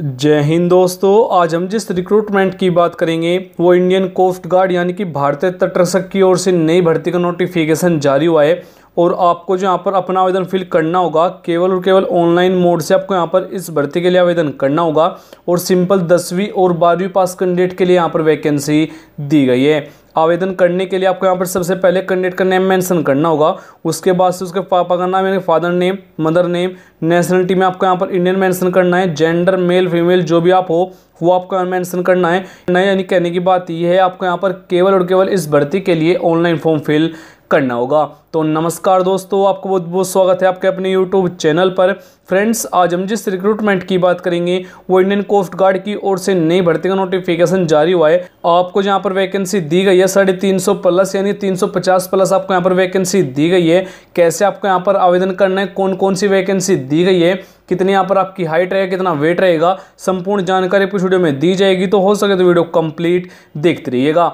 जय हिंद दोस्तों आज हम जिस रिक्रूटमेंट की बात करेंगे वो इंडियन कोस्ट गार्ड यानी कि भारतीय तटरक्षक की ओर से नई भर्ती का नोटिफिकेशन जारी हुआ है और आपको जो यहाँ पर अपना आवेदन फिल करना होगा केवल और केवल ऑनलाइन मोड से आपको यहाँ पर इस भर्ती के लिए आवेदन करना होगा और सिंपल दसवीं और बारहवीं पास कैंडिडेट के लिए यहाँ पर वैकेंसी दी गई है आवेदन करने के लिए आपको यहाँ पर सबसे पहले कैंडिडेट का नेम मेंशन करना होगा उसके बाद से उसके पापा का नाम यानी father name mother name nationality में आपको यहाँ पर इंडियन मेंशन करना है जेंडर मेल फीमेल जो भी आप हो वो आपको मेंशन करना है नया यानी कहने की बात यह है आपको यहाँ पर केवल और केवल इस भर्ती के लिए ऑनलाइन फॉर्म फिल करना होगा तो नमस्कार दोस्तों आपको बहुत बहुत स्वागत है आपके अपने यूट्यूब चैनल पर फ्रेंड्स आज हम जिस रिक्रूटमेंट की बात करेंगे वो इंडियन कोस्ट गार्ड की ओर से नई भर्ती का नोटिफिकेशन जारी हुआ है आपको जहाँ पर वैकेंसी दी गई है साढ़े तीन सौ प्लस यानी तीन सौ पचास प्लस आपको यहाँ पर वैकेंसी दी गई है कैसे आपको यहाँ पर आवेदन करना है कौन कौन सी वैकेंसी दी गई है कितनी यहाँ पर आपकी हाइट रहेगा कितना वेट रहेगा संपूर्ण जानकारी आपको वीडियो में दी जाएगी तो हो सके तो वीडियो कंप्लीट देखते रहिएगा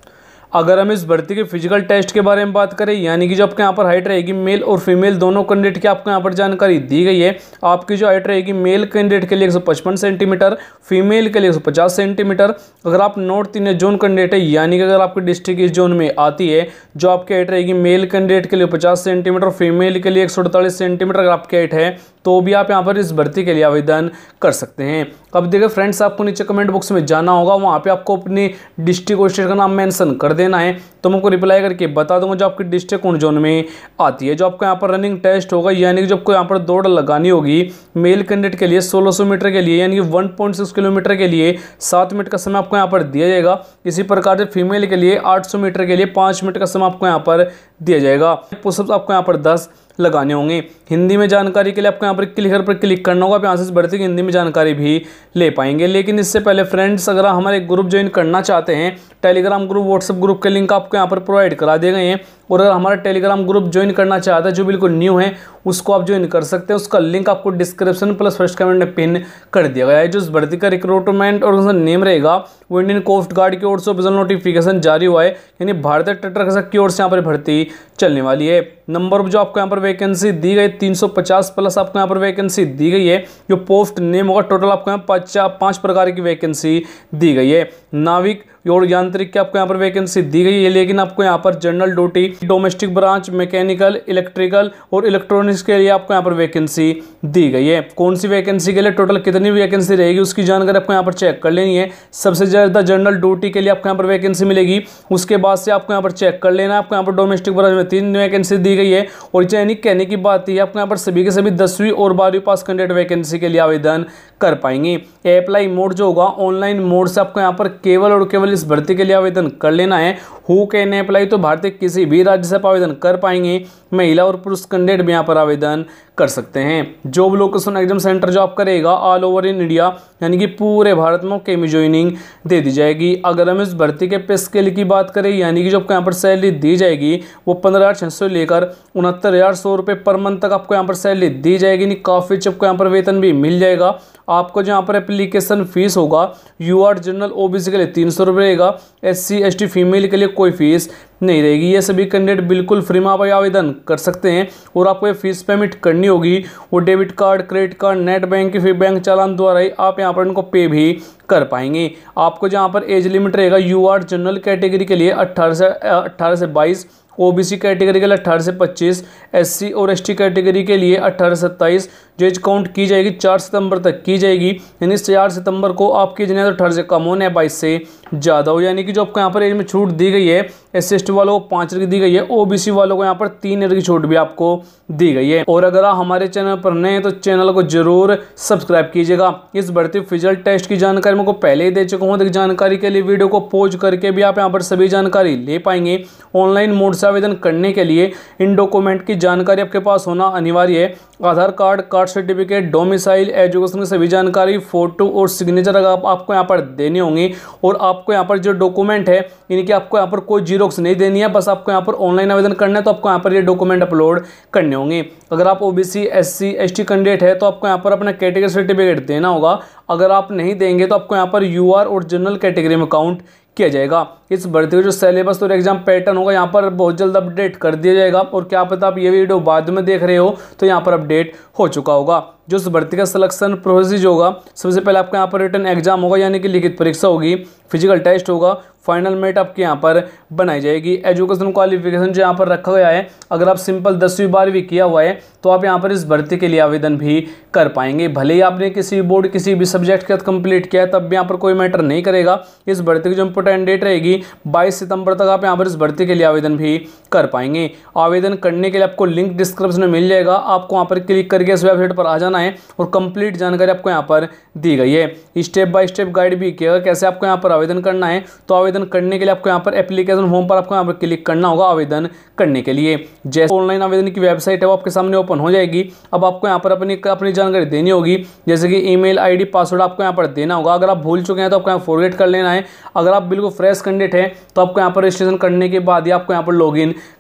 अगर हम इस भर्ती के फिजिकल टेस्ट के बारे में बात करें यानी कि जो आपके यहाँ पर हाइट रहेगी मेल और फीमेल दोनों कैंडिडेट की आपको यहाँ पर जानकारी दी गई है आपकी जो हाइट रहेगी मेल कैंडिडेट के लिए 155 सेंटीमीटर फीमेल के लिए 150 सेंटीमीटर अगर आप नॉर्थ इंडिया जोन कैंडिडेट है यानी कि अगर आपकी डिस्ट्रिक्ट इस जोन में आती है जो आपकी हाइट रहेगी मेल कैंडिडेट के लिए पचास सेंटीमीटर फीमेल के लिए एक सेंटीमीटर अगर आपकी हाइट है तो भी आप यहाँ पर इस भर्ती के लिए आवेदन कर सकते हैं अब देखिए फ्रेंड्स आपको नीचे कमेंट बॉक्स में जाना होगा वहाँ पर आपको अपनी डिस्ट्रिक्ट और स्टेट का नाम मैंसन कर देना देना है तो मैं आपको रिप्लाई करके बता दूंगा जो आपकी डिस्ट्रिक्ट जोन में आती है जो आपको यहाँ पर रनिंग टेस्ट होगा यानी कि जो आपको यहाँ पर दौड़ लगानी होगी मेल कैंडिडेट के लिए सोलह मीटर के लिए यानी कि वन किलोमीटर के लिए सात मिनट का समय आपको यहाँ पर दिया जाएगा इसी प्रकार से फीमेल के लिए आठ मीटर के लिए पाँच मिनट का समय आपको यहाँ पर दिया जाएगा पुशअप्स आपको यहाँ पर दस लगाने होंगे हिंदी में जानकारी के लिए आपको यहाँ पर क्लिकर पर क्लिक करना होगा आप यहाँ से बढ़ती हिंदी में जानकारी भी ले पाएंगे लेकिन इससे पहले फ्रेंड्स अगर हमारे ग्रुप ज्वाइन करना चाहते हैं टेलीग्राम ग्रुप व्हाट्सएप ग्रुप के लिंक आपको आपको यहाँ पर प्रोवाइड करा दिए गए हैं और अगर हमारा टेलीग्राम ग्रुप ज्वाइन करना चाहता है जो बिल्कुल न्यू है उसको आप ज्वाइन कर सकते हैं उसका लिंक आपको डिस्क्रिप्शन प्लस फर्स्ट कमेंट में पिन कर दिया गया है जो भर्ती का रिक्रूटमेंट और उसका नेम रहेगा वो इंडियन कोस्ट गार्ड की ओर से ऑफिसल नोटिफिकेशन जारी हुआ है यानी भारतीय तटरक्षा की ओर से यहाँ पर भर्ती चलने वाली है नंबर ऑफ जो आपको यहाँ पर वैकेंसी दी गई 350 प्लस आपको यहाँ पर वैकेंसी दी गई है जो पोस्ट नेम होगा टोटल आपको यहाँ पचास पाँच प्रकार की वैकेंसी दी गई है नाविक और यांत्रिक की आपको यहाँ पर वैकेंसी दी गई है लेकिन आपको यहाँ पर general duty domestic branch mechanical electrical और इलेक्ट्रॉनिक्स के लिए आपको यहाँ पर वैकेंसी दी गई है कौन सी वैकेंसी के लिए टोटल कितनी वैकेंसी रहेगी उसकी जानकारी आपको यहाँ पर चेक कर लेनी है सबसे ज़्यादा जनरल ड्यूटी के लिए आपको यहाँ पर वैकेंसी मिलेगी उसके बाद से आपको यहाँ पर चेक कर लेना है आपको यहाँ पर डोमेस्टिक ब्रांच तीन वैकेंसी दी गई है और चयनिक कहने की बात है आपको यहाँ पर सभी के सभी दसवीं और बारहवीं पास कैंडिडेट वैकेंसी के लिए आवेदन कर पाएंगे अप्लाई मोड जो होगा ऑनलाइन मोड से आपको यहाँ पर केवल और केवल इस भर्ती के लिए आवेदन कर लेना है हु कैन अप्लाई तो भारतीय किसी भी राज्य से आप आवेदन कर पाएंगे महिला और पुरुष कैंडिडेट भी यहाँ पर आवेदन कर सकते हैं job location exam centre job करेगा ऑल ओवर इन इंडिया यानी कि पूरे भारत में के में ज्वाइनिंग दे दी जाएगी अगर हम इस भर्ती के पे स्केल की बात करें यानी कि जो आपको यहाँ पर सैलरी दी जाएगी वो पंद्रह हज़ार छः सौ लेकर उनहत्तर हज़ार सौ रुपये पर मंथ तक आपको यहाँ पर सैलरी दी जाएगी यानी काफ़ी अच्छे यहाँ पर वेतन भी मिल जाएगा आपका जहाँ पर एप्लीकेशन फ़ीस होगा U R general O B C के लिए तीन सौ रुपये रहेगा S C S T female के लिए कोई फ़ीस नहीं रहेगी ये सभी कैंडिडेट बिल्कुल फ्री में आप आवेदन कर सकते हैं और आपको ये फीस पेमेंट करनी होगी वो debit card credit card net banking फिर बैंक चालान द्वारा ही आप यहाँ पर इनको पे भी कर पाएंगे आपको जहाँ पर एज लिमिट रहेगा यू आर जनरल कैटेगरी के लिए अट्ठारह से अट्ठारह से बाईस ओबीसी कैटेगरी के लिए अठारह से पच्चीस एससी और एसटी कैटेगरी के लिए अठारह सत्ताईस जो एज काउंट की जाएगी चार सितंबर तक की जाएगी यानी चार सितंबर को आपकी जनता अठारह से कम होने बाईस से ज़्यादा हो यानी कि जो आपको यहाँ पर एज में छूट दी गई है एस एस टी वालों को पाँच की दी गई है ओबीसी वालों को यहाँ पर तीन ईयर की छूट भी आपको दी गई है और अगर आप हमारे चैनल पर नए हैं तो चैनल को जरूर सब्सक्राइब कीजिएगा इस बढ़ती फिजल टेस्ट की जानकारी मैं को पहले ही दे चुका हूँ तो जानकारी के लिए वीडियो को पोज करके भी आप यहाँ पर सभी जानकारी ले पाएंगे ऑनलाइन मोड से आवेदन करने के लिए इन डॉक्यूमेंट की जानकारी आपके पास होना अनिवार्य है Aadhaar card card certificate domicile education की सभी जानकारी फोटो और सिग्नेचर अगर आपको यहाँ पर देने होंगे और आप आपको यहाँ पर जो डॉक्यूमेंट है यानी कि आपको यहाँ पर कोई जीरोक्स नहीं देनी है बस आपको यहाँ पर ऑनलाइन आवेदन करना है तो आपको यहाँ पर ये डॉक्यूमेंट अपलोड करने होंगे अगर आप O B C S C S T candidate है तो आपको यहाँ पर अपना कैटेगरी सर्टिफिकेट देना होगा अगर आप नहीं देंगे तो आपको यहाँ पर यू आर और जनरल कैटेगरी में अकाउंट किया जाएगा इस भर्ती का जो सिलेबस और एग्जाम पैटर्न होगा यहाँ पर बहुत जल्द अपडेट कर दिया जाएगा और क्या पता आप ये वीडियो बाद में देख रहे हो तो यहाँ पर अपडेट हो चुका होगा जो भर्ती का सिलेक्शन प्रोसेस होगा सबसे पहले आपका यहाँ पर रिटर्न एग्जाम होगा यानी कि लिखित परीक्षा होगी फिजिकल टेस्ट होगा फाइनल मेट आपके यहाँ पर बनाई जाएगी एजुकेशन क्वालिफिकेशन जो यहाँ पर रखा गया है अगर आप सिंपल दसवीं बारहवीं किया हुआ है तो आप यहाँ पर इस भर्ती के लिए आवेदन भी कर पाएंगे भले ही आपने किसी बोर्ड किसी भी सब्जेक्ट के साथ कंप्लीट किया है तब भी यहाँ पर कोई मैटर नहीं करेगा इस भर्ती की जो इंपोर्टेंट डेट रहेगी बाईस सितंबर तक आप यहाँ पर इस भर्ती के लिए आवेदन भी कर पाएंगे आवेदन करने के लिए आपको लिंक डिस्क्रिप्शन में मिल जाएगा आपको वहाँ पर क्लिक करके इस वेबसाइट पर आ जाना करना है और कंप्लीट जानकारी आपको यहाँ पर दी गई है स्टेप बाय स्टेप गाइड भी किया कैसे आपको यहाँ पर आवेदन करना है तो आवेदन करने के लिए आपको यहाँ पर एप्लीकेशन फॉर्म पर आपको यहाँ पर क्लिक करना होगा आवेदन करने के लिए जैसे ऑनलाइन आवेदन की वेबसाइट है वो आपके सामने ओपन हो जाएगी अब आपको यहाँ पर अपनी अपनी जानकारी देनी होगी जैसे कि ई मेल पासवर्ड आपको यहाँ पर देना होगा अगर आप भूल चुके हैं तो आपको यहाँ फॉरगेट कर लेना है अगर आप बिल्कुल फ्रेश कैंडिडेट हैं तो आपको यहाँ पर रजिस्ट्रेशन करने के बाद ही आपको यहाँ पर लॉग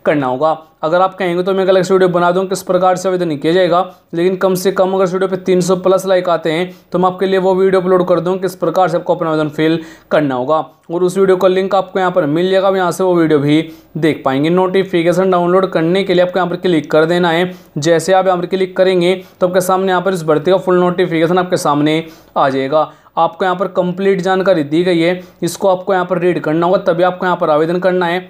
करना होगा अगर आप कहेंगे तो मैं एक अलग से वीडियो बना दूँ किस प्रकार से आवेदन किया जाएगा लेकिन कम से कम अगर वीडियो पर तीन प्लस लाइक आते हैं तो मैं आपके लिए वो वीडियो अपलोड कर दूँ किस प्रकार से आपको अपना आवेदन फिल करना होगा और उस वीडियो का लिंक आपको यहाँ पर मिल जाएगा यहाँ से वो वीडियो भी देख पाएंगे नोटिफिकेशन डाउनलोड करने के लिए आपको यहाँ पर क्लिक कर देना है जैसे आप यहाँ पर क्लिक करेंगे तो आपके सामने यहाँ पर इस भर्ती का फुल नोटिफिकेशन आपके सामने आ जाएगा आपको यहाँ पर कंप्लीट जानकारी दी गई है इसको आपको यहाँ पर रीड करना होगा तभी आपको यहाँ पर आवेदन करना है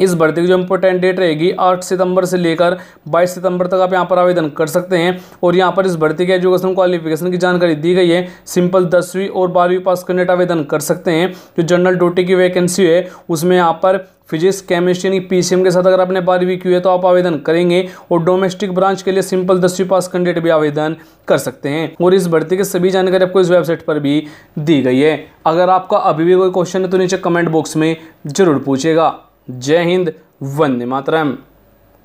इस भर्ती की जो इम्पोर्टेंट डेट रहेगी आठ सितंबर से लेकर बाईस सितंबर तक आप यहाँ पर आवेदन कर सकते हैं और यहाँ पर इस भर्ती के एजुकेशन क्वालिफिकेशन की जानकारी दी गई है सिंपल दसवीं और बारहवीं पास करने आवेदन कर सकते हैं जो जनरल ड्यूटी की वैकेंसी है उसमें यहाँ पर फिजिक्स केमिस्ट्री यानी पीसीएम के साथ अगर आपने बारहवीं की है तो आप आवेदन करेंगे और डोमेस्टिक ब्रांच के लिए सिंपल दसवीं पास कैंडिडेट भी आवेदन कर सकते हैं और इस भर्ती की सभी जानकारी आपको इस वेबसाइट पर भी दी गई है अगर आपका अभी भी कोई क्वेश्चन है तो नीचे कमेंट बॉक्स में जरूर पूछेगा जय हिंद वंदे मातरम